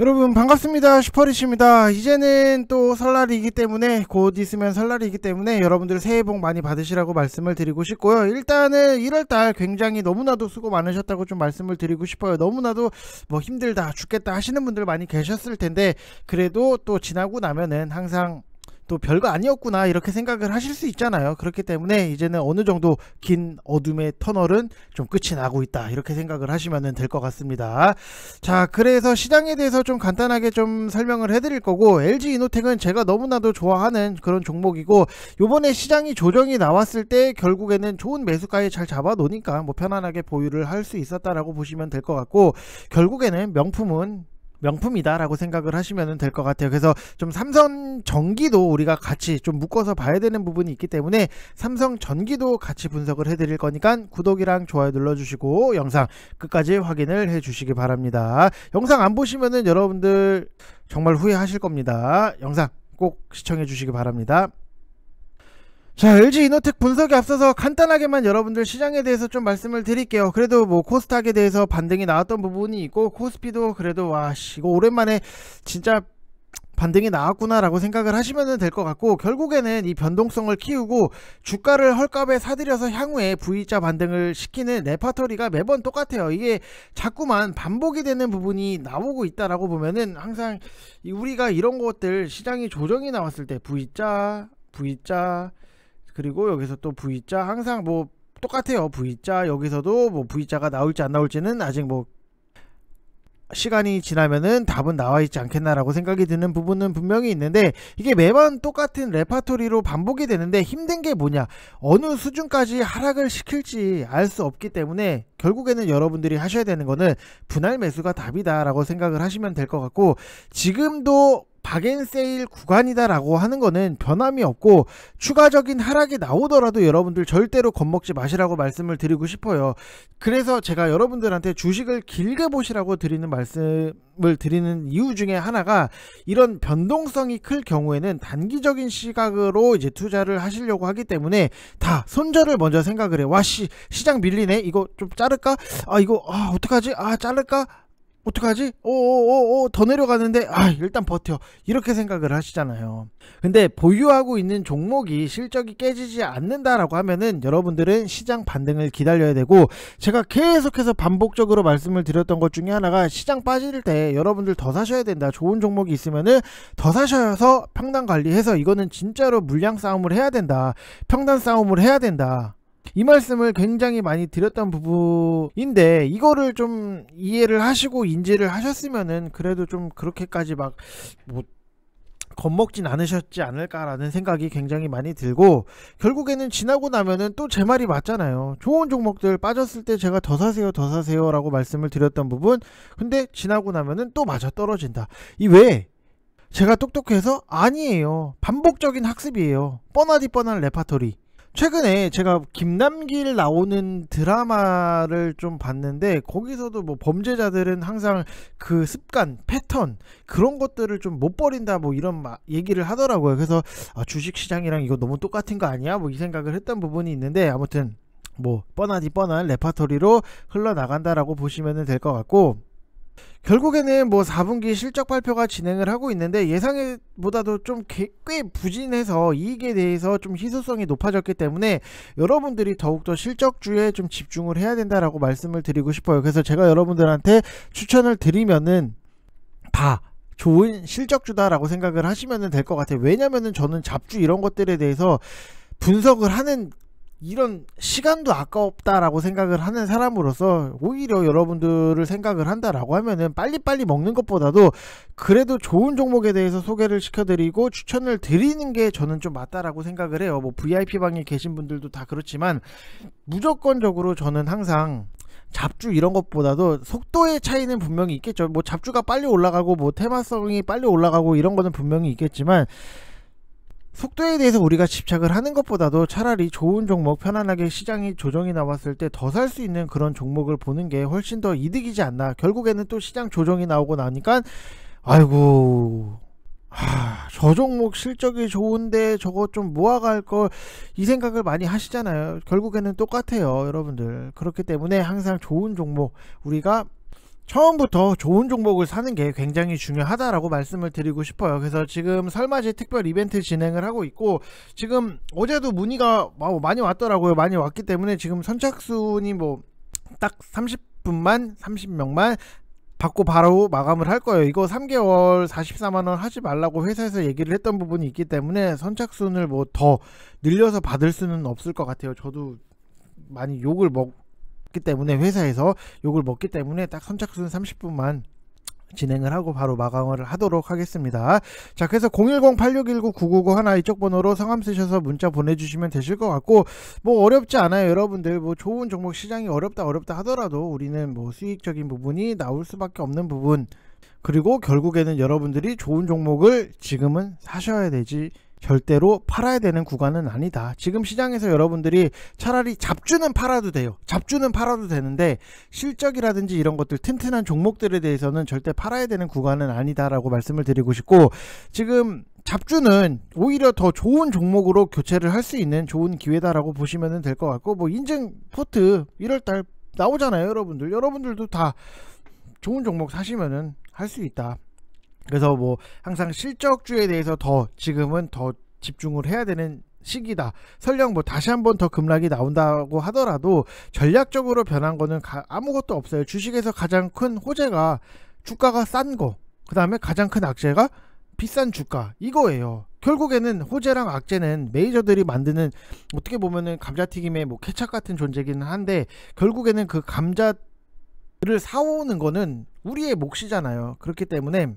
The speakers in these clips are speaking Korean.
여러분 반갑습니다 슈퍼리치입니다 이제는 또 설날이기 때문에 곧 있으면 설날이기 때문에 여러분들 새해 복 많이 받으시라고 말씀을 드리고 싶고요 일단은 1월달 굉장히 너무나도 수고 많으셨다고 좀 말씀을 드리고 싶어요 너무나도 뭐 힘들다 죽겠다 하시는 분들 많이 계셨을 텐데 그래도 또 지나고 나면은 항상 또 별거 아니었구나 이렇게 생각을 하실 수 있잖아요. 그렇기 때문에 이제는 어느 정도 긴 어둠의 터널은 좀 끝이 나고 있다 이렇게 생각을 하시면 될 것 같습니다. 자 그래서 시장에 대해서 좀 간단하게 좀 설명을 해드릴 거고 LG 이노텍은 제가 너무나도 좋아하는 그런 종목이고 요번에 시장이 조정이 나왔을 때 결국에는 좋은 매수가에 잘 잡아 놓으니까 뭐 편안하게 보유를 할 수 있었다라고 보시면 될 것 같고 결국에는 명품은 명품이다라고 생각을 하시면 될 것 같아요. 그래서 좀 삼성 전기도 우리가 같이 좀 묶어서 봐야 되는 부분이 있기 때문에 삼성 전기도 같이 분석을 해드릴 거니까 구독이랑 좋아요 눌러주시고 영상 끝까지 확인을 해주시기 바랍니다. 영상 안 보시면은 여러분들 정말 후회하실 겁니다. 영상 꼭 시청해 주시기 바랍니다. 자, LG 이노텍 분석에 앞서서 간단하게만 여러분들 시장에 대해서 좀 말씀을 드릴게요. 그래도 뭐 코스닥에 대해서 반등이 나왔던 부분이 있고 코스피도 그래도 와, 씨, 이거 오랜만에 진짜 반등이 나왔구나라고 생각을 하시면 될 것 같고 결국에는 이 변동성을 키우고 주가를 헐값에 사들여서 향후에 V자 반등을 시키는 레파토리가 매번 똑같아요. 이게 자꾸만 반복이 되는 부분이 나오고 있다라고 보면은 항상 우리가 이런 것들 시장이 조정이 나왔을 때 V자 V자 그리고 여기서 또 V자 항상 뭐 똑같아요. V자 여기서도 뭐 V자가 나올지 안 나올지는 아직 뭐 시간이 지나면은 답은 나와 있지 않겠나라고 생각이 드는 부분은 분명히 있는데 이게 매번 똑같은 레파토리로 반복이 되는데 힘든 게 뭐냐 어느 수준까지 하락을 시킬지 알 수 없기 때문에 결국에는 여러분들이 하셔야 되는 거는 분할 매수가 답이다라고 생각을 하시면 될 것 같고 지금도 박앤세일 구간이다라고 하는 거는 변함이 없고 추가적인 하락이 나오더라도 여러분들 절대로 겁먹지 마시라고 말씀을 드리고 싶어요. 그래서 제가 여러분들한테 주식을 길게 보시라고 드리는 말씀을 드리는 이유 중에 하나가 이런 변동성이 클 경우에는 단기적인 시각으로 이제 투자를 하시려고 하기 때문에 다 손절을 먼저 생각을 해. 와 씨, 시장 밀리네. 이거 좀 자를까? 아 이거 아 어떡하지? 아 자를까? 어떡하지? 오오오오 어, 어, 어, 더 내려가는데 아 일단 버텨 이렇게 생각을 하시잖아요 근데 보유하고 있는 종목이 실적이 깨지지 않는다라고 하면은 여러분들은 시장 반등을 기다려야 되고 제가 계속해서 반복적으로 말씀을 드렸던 것 중에 하나가 시장 빠질 때 여러분들 더 사셔야 된다 좋은 종목이 있으면은 더 사셔서 평단 관리해서 이거는 진짜로 물량 싸움을 해야 된다 평단 싸움을 해야 된다 이 말씀을 굉장히 많이 드렸던 부분인데 이거를 좀 이해를 하시고 인지를 하셨으면은 그래도 좀 그렇게까지 막뭐 겁먹진 않으셨지 않을까라는 생각이 굉장히 많이 들고 결국에는 지나고 나면은 또 제 말이 맞잖아요. 좋은 종목들 빠졌을 때 제가 더 사세요, 더 사세요라고 말씀을 드렸던 부분, 근데 지나고 나면은 또 맞아 떨어진다. 이 왜? 제가 똑똑해서 아니에요. 반복적인 학습이에요. 뻔하디 뻔한 레파토리. 최근에 제가 김남길 나오는 드라마를 좀 봤는데 거기서도 뭐 범죄자들은 항상 그 습관, 패턴 그런 것들을 좀 못 버린다 뭐 이런 얘기를 하더라고요. 그래서 아, 주식 시장이랑 이거 너무 똑같은 거 아니야? 뭐 이 생각을 했던 부분이 있는데 아무튼 뭐 뻔하디 뻔한 레파토리로 흘러나간다라고 보시면 될 것 같고 결국에는 뭐 4분기 실적 발표가 진행을 하고 있는데 예상보다도 좀 꽤 부진해서 이익에 대해서 좀 희소성이 높아졌기 때문에 여러분들이 더욱더 실적주에 좀 집중을 해야 된다라고 말씀을 드리고 싶어요. 그래서 제가 여러분들한테 추천을 드리면은 다 좋은 실적주다라고 생각을 하시면 될 것 같아요. 왜냐면은 저는 잡주 이런 것들에 대해서 분석을 하는 이런 시간도 아까웠다라고 생각을 하는 사람으로서 오히려 여러분들을 생각을 한다라고 하면은 빨리빨리 먹는 것보다도 그래도 좋은 종목에 대해서 소개를 시켜드리고 추천을 드리는 게 저는 좀 맞다라고 생각을 해요. 뭐 VIP방에 계신 분들도 다 그렇지만 무조건적으로 저는 항상 잡주 이런 것보다도 속도의 차이는 분명히 있겠죠. 뭐 잡주가 빨리 올라가고 뭐 테마성이 빨리 올라가고 이런 거는 분명히 있겠지만 속도에 대해서 우리가 집착을 하는 것보다도 차라리 좋은 종목 편안하게 시장이 조정이 나왔을 때 더 살 수 있는 그런 종목을 보는 게 훨씬 더 이득이지 않나 결국에는 또 시장 조정이 나오고 나니까 아이고 하, 저 종목 실적이 좋은데 저거 좀 모아갈 걸 이 생각을 많이 하시잖아요 결국에는 똑같아요 여러분들 그렇기 때문에 항상 좋은 종목 우리가 처음부터 좋은 종목을 사는 게 굉장히 중요하다라고 말씀을 드리고 싶어요. 그래서 지금 설맞이 특별 이벤트 진행을 하고 있고 지금 어제도 문의가 많이 왔더라고요. 많이 왔기 때문에 지금 선착순이 뭐 딱 30분만 30명만 받고 바로 마감을 할 거예요. 이거 3개월 44만 원 하지 말라고 회사에서 얘기를 했던 부분이 있기 때문에 선착순을 뭐 더 늘려서 받을 수는 없을 것 같아요. 저도 많이 욕을 먹고 받기 때문에 회사에서 욕을 먹기 때문에 딱 선착순 30분만 진행을 하고 바로 마감을 하도록 하겠습니다. 자, 그래서 010-8619-999 이쪽 번호로 성함 쓰셔서 문자 보내주시면 되실 것 같고, 뭐 어렵지 않아요, 여러분들. 뭐 좋은 종목 시장이 어렵다 어렵다 하더라도 우리는 뭐 수익적인 부분이 나올 수밖에 없는 부분, 그리고 결국에는 여러분들이 좋은 종목을 지금은 사셔야 되지 절대로 팔아야 되는 구간은 아니다. 지금 시장에서 여러분들이 차라리 잡주는 팔아도 돼요. 잡주는 팔아도 되는데 실적이라든지 이런 것들 튼튼한 종목들에 대해서는 절대 팔아야 되는 구간은 아니다라고 말씀을 드리고 싶고 지금 잡주는 오히려 더 좋은 종목으로 교체를 할 수 있는 좋은 기회다라고 보시면 될 것 같고 뭐 인증 포트 1월달 나오잖아요 여러분들 여러분들도 다 좋은 종목 사시면은 할 수 있다 그래서 뭐 항상 실적주에 대해서 더 지금은 더 집중을 해야 되는 시기다. 설령 뭐 다시 한번더 급락이 나온다고 하더라도 전략적으로 변한 거는 아무것도 없어요. 주식에서 가장 큰 호재가 주가가 싼 거. 그 다음에 가장 큰 악재가 비싼 주가. 이거예요. 결국에는 호재랑 악재는 메이저들이 만드는 어떻게 보면은 감자튀김의 뭐 케찹 같은 존재기는 한데 결국에는 그 감자를 사오는 거는 우리의 몫이잖아요. 그렇기 때문에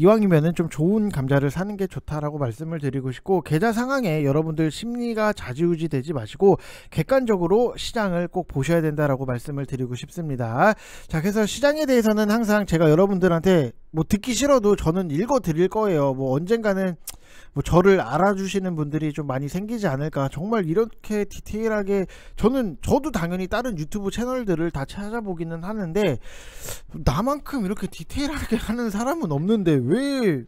이왕이면은 좀 좋은 감자를 사는 게 좋다라고 말씀을 드리고 싶고 계좌 상황에 여러분들 심리가 좌지우지 되지 마시고 객관적으로 시장을 꼭 보셔야 된다라고 말씀을 드리고 싶습니다. 자, 그래서 시장에 대해서는 항상 제가 여러분들한테 뭐 듣기 싫어도 저는 읽어 드릴 거예요. 뭐 언젠가는 뭐 저를 알아주시는 분들이 좀 많이 생기지 않을까 정말 이렇게 디테일하게 저는 저도 당연히 다른 유튜브 채널들을 다 찾아보기는 하는데 나만큼 이렇게 디테일하게 하는 사람은 없는데 왜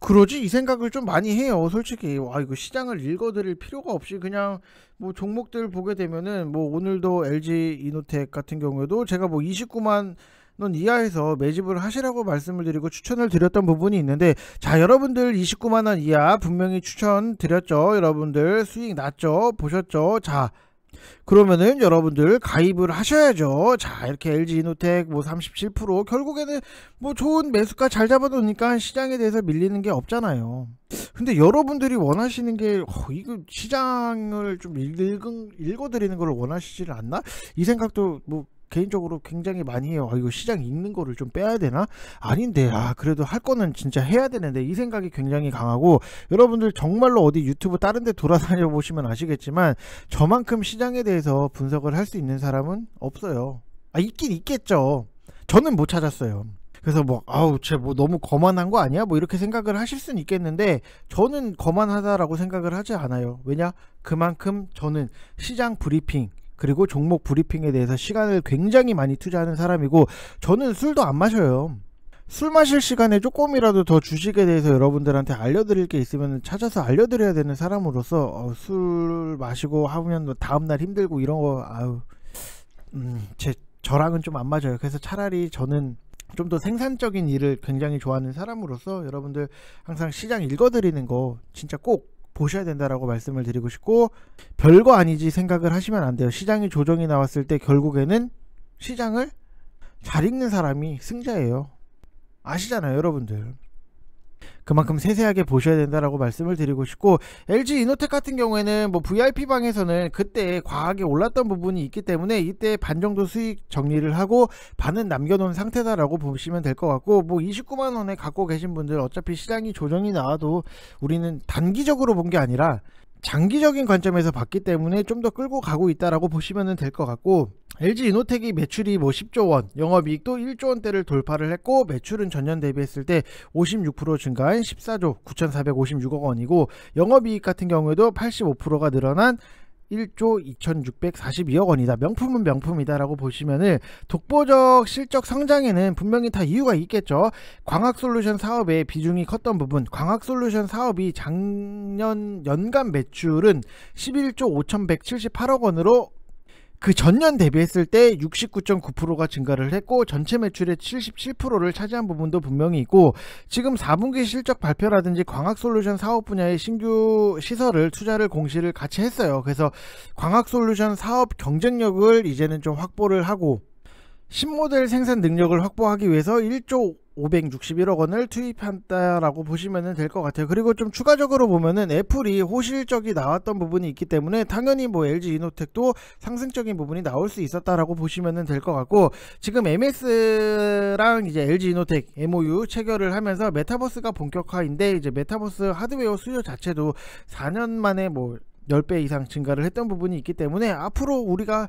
그러지 이 생각을 좀 많이 해요 솔직히 와 이거 시장을 읽어드릴 필요가 없이 그냥 뭐 종목들 보게 되면은 뭐 오늘도 LG 이노텍 같은 경우에도 제가 뭐 29만 넌 이하에서 매집을 하시라고 말씀을 드리고 추천을 드렸던 부분이 있는데 자 여러분들 29만원 이하 분명히 추천 드렸죠 여러분들 수익 났죠 보셨죠 자 그러면은 여러분들 가입을 하셔야죠. 자, 이렇게 LG 이노텍 뭐 37% 결국에는 뭐 좋은 매수가 잘 잡아놓으니까 시장에 대해서 밀리는 게 없잖아요. 근데 여러분들이 원하시는 게 어, 이거 시장을 좀읽 읽어드리는 걸 원하시질 않나? 이 생각도 뭐 개인적으로 굉장히 많이 해요. 아, 이거 시장 읽는 거를 좀 빼야 되나? 아닌데, 아, 그래도 할 거는 진짜 해야 되는데, 이 생각이 굉장히 강하고, 여러분들 정말로 어디 유튜브 다른 데 돌아다녀 보시면 아시겠지만, 저만큼 시장에 대해서 분석을 할 수 있는 사람은 없어요. 아, 있긴 있겠죠. 저는 못 찾았어요. 그래서 뭐 아우 쟤뭐 너무 거만한 거 아니야 뭐 이렇게 생각을 하실 수는 있겠는데 저는 거만하다라고 생각을 하지 않아요 왜냐 그만큼 저는 시장 브리핑 그리고 종목 브리핑에 대해서 시간을 굉장히 많이 투자하는 사람이고 저는 술도 안 마셔요. 술 마실 시간에 조금이라도 더 주식에 대해서 여러분들한테 알려드릴 게 있으면 찾아서 알려드려야 되는 사람으로서 어, 술 마시고 하면 뭐 다음날 힘들고 이런 거 아유 음, 제 저랑은 좀 안 맞아요. 그래서 차라리 저는 좀 더 생산적인 일을 굉장히 좋아하는 사람으로서 여러분들 항상 시장 읽어드리는 거 진짜 꼭 보셔야 된다라고 말씀을 드리고 싶고 별거 아니지 생각을 하시면 안 돼요. 시장이 조정이 나왔을 때 결국에는 시장을 잘 읽는 사람이 승자예요. 아시잖아요, 여러분들. 그만큼 세세하게 보셔야 된다라고 말씀을 드리고 싶고 LG 이노텍 같은 경우에는 뭐 VIP 방에서는 그때 과하게 올랐던 부분이 있기 때문에 이때 반 정도 수익 정리를 하고 반은 남겨놓은 상태다라고 보시면 될 것 같고 뭐 29만 원에 갖고 계신 분들 어차피 시장이 조정이 나와도 우리는 단기적으로 본 게 아니라 장기적인 관점에서 봤기 때문에 좀 더 끌고 가고 있다라고 보시면 될 것 같고 LG 이노텍이 매출이 뭐 10조 원, 영업이익도 1조 원대를 돌파를 했고 매출은 전년 대비했을 때 56% 증가한 14조 9,456억 원이고 영업이익 같은 경우에도 85%가 늘어난 1조 2,642억 원이다. 명품은 명품이다라고 보시면은 독보적 실적 성장에는 분명히 다 이유가 있겠죠. 광학 솔루션 사업의 비중이 컸던 부분, 광학 솔루션 사업이 작년 연간 매출은 11조 5,178억 원으로 그 전년 대비했을 때 69.9%가 증가를 했고 전체 매출의 77%를 차지한 부분도 분명히 있고 지금 4분기 실적 발표라든지 광학 솔루션 사업 분야의 신규 시설을 투자를 공시를 같이 했어요. 그래서 광학 솔루션 사업 경쟁력을 이제는 좀 확보를 하고 신모델 생산 능력을 확보하기 위해서 1조 561억 원을 투입한다라고 보시면 될 것 같아요. 그리고 좀 추가적으로 보면은 애플이 호실적이 나왔던 부분이 있기 때문에 당연히 뭐 LG 이노텍도 상승적인 부분이 나올 수 있었다라고 보시면 될 것 같고 지금 MS랑 이제 LG 이노텍 MOU 체결을 하면서 메타버스가 본격화인데 이제 메타버스 하드웨어 수요 자체도 4년 만에 뭐 10배 이상 증가를 했던 부분이 있기 때문에 앞으로 우리가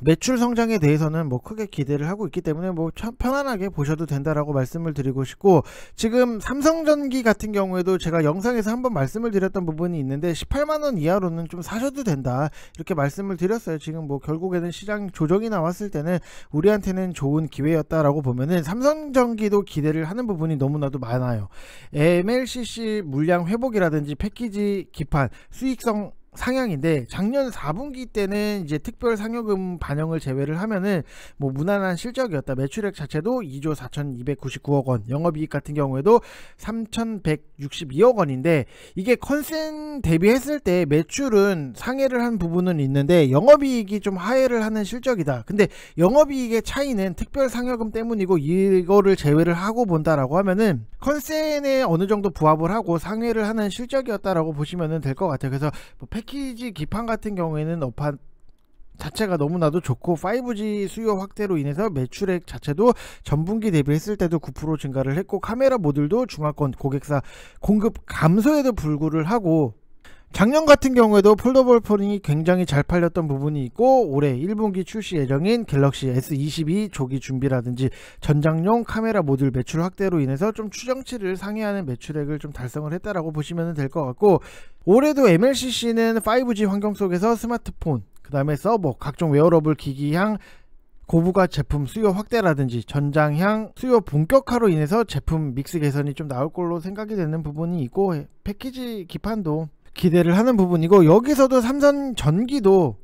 매출 성장에 대해서는 뭐 크게 기대를 하고 있기 때문에 뭐 편안하게 보셔도 된다라고 말씀을 드리고 싶고 지금 삼성전기 같은 경우에도 제가 영상에서 한번 말씀을 드렸던 부분이 있는데 18만 원 이하로는 좀 사셔도 된다 이렇게 말씀을 드렸어요. 지금 뭐 결국에는 시장 조정이 나왔을 때는 우리한테는 좋은 기회였다라고 보면은 삼성전기도 기대를 하는 부분이 너무나도 많아요. MLCC 물량 회복이라든지 패키지 기판 수익성 상향인데 작년 4분기 때는 이제 특별 상여금 반영을 제외를 하면은 뭐 무난한 실적이었다. 매출액 자체도 2조 4,299억 원, 영업이익 같은 경우에도 3,162억 원인데 이게 컨센 대비했을 때 매출은 상해를 한 부분은 있는데 영업이익이 좀 하해를 하는 실적이다. 근데 영업이익의 차이는 특별 상여금 때문이고 이거를 제외를 하고 본다라고 하면은 컨센에 어느 정도 부합을 하고 상회를 하는 실적이었다라고 보시면 될 것 같아요. 그래서 뭐 패키지 기판 같은 경우에는 어판 자체가 너무나도 좋고 5G 수요 확대로 인해서 매출액 자체도 전분기 대비했을 때도 9% 증가를 했고 카메라 모듈도 중화권 고객사 공급 감소에도 불구를 하고 작년 같은 경우에도 폴더볼 폴링이 굉장히 잘 팔렸던 부분이 있고 올해 1분기 출시 예정인 갤럭시 S22 조기 준비라든지 전장용 카메라 모듈 매출 확대로 인해서 좀 추정치를 상회하는 매출액을 좀 달성을 했다라고 보시면 될 것 같고 올해도 MLCC는 5G 환경 속에서 스마트폰 그 다음에 서버 각종 웨어러블 기기향 고부가 제품 수요 확대라든지 전장향 수요 본격화로 인해서 제품 믹스 개선이 좀 나올 걸로 생각이 되는 부분이 있고 패키지 기판도 기대를 하는 부분이고 여기서도 삼성 전기도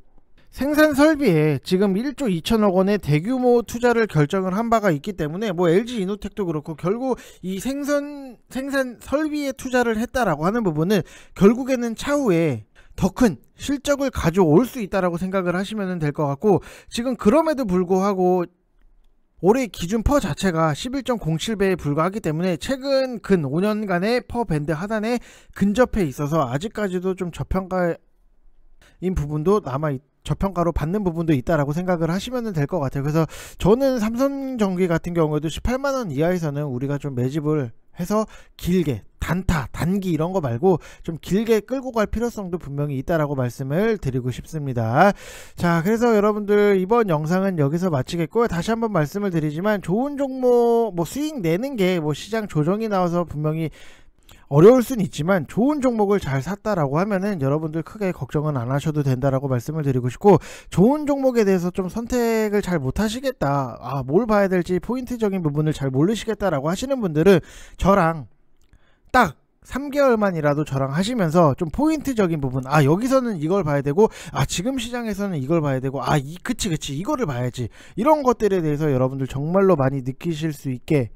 생산 설비에 지금 1조 2천억 원의 대규모 투자를 결정을 한 바가 있기 때문에 뭐 LG 이노텍도 그렇고 결국 이 생선 생산 설비에 투자를 했다라고 하는 부분은 결국에는 차후에 더 큰 실적을 가져올 수 있다라고 생각을 하시면 될 것 같고 지금 그럼에도 불구하고 올해 기준 퍼 자체가 11.07배에 불과하기 때문에 최근 근 5년간의 퍼 밴드 하단에 근접해 있어서 아직까지도 좀 저평가인 부분도 남아 있 저평가로 받는 부분도 있다라고 생각을 하시면 될 것 같아요. 그래서 저는 삼성전기 같은 경우에도 18만 원 이하에서는 우리가 좀 매집을 해서 길게 단타, 단기 이런 거 말고 좀 길게 끌고 갈 필요성도 분명히 있다라고 말씀을 드리고 싶습니다. 자, 그래서 여러분들 이번 영상은 여기서 마치겠고 요 다시 한번 말씀을 드리지만 좋은 종목 뭐 수익 내는 게 뭐 시장 조정이 나와서 분명히 어려울 수는 있지만 좋은 종목을 잘 샀다라고 하면은 여러분들 크게 걱정은 안 하셔도 된다라고 말씀을 드리고 싶고 좋은 종목에 대해서 좀 선택을 잘 못 하시겠다. 아, 뭘 봐야 될지 포인트적인 부분을 잘 모르시겠다라고 하시는 분들은 저랑 딱 3개월만이라도 저랑 하시면서 좀 포인트적인 부분 아 여기서는 이걸 봐야 되고 아 지금 시장에서는 이걸 봐야 되고 아 이, 그치 그치 이거를 봐야지 이런 것들에 대해서 여러분들 정말로 많이 느끼실 수 있게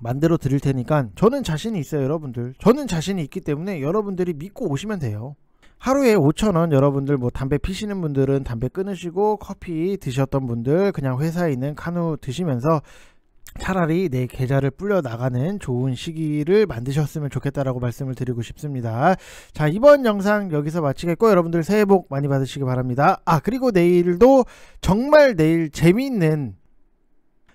만들어 드릴 테니까 저는 자신이 있어요 여러분들 저는 자신이 있기 때문에 여러분들이 믿고 오시면 돼요 하루에 5천원 여러분들 뭐 담배 피시는 분들은 담배 끊으시고 커피 드셨던 분들 그냥 회사에 있는 카누 드시면서 차라리 내 계좌를 불려 나가는 좋은 시기를 만드셨으면 좋겠다라고 말씀을 드리고 싶습니다. 자, 이번 영상 여기서 마치겠고 여러분들 새해 복 많이 받으시기 바랍니다. 아, 그리고 내일도 정말 내일 재미있는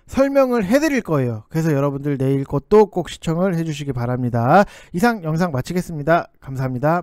설명을 해드릴 거예요. 그래서 여러분들 내일 것도 꼭 시청을 해주시기 바랍니다. 이상 영상 마치겠습니다. 감사합니다.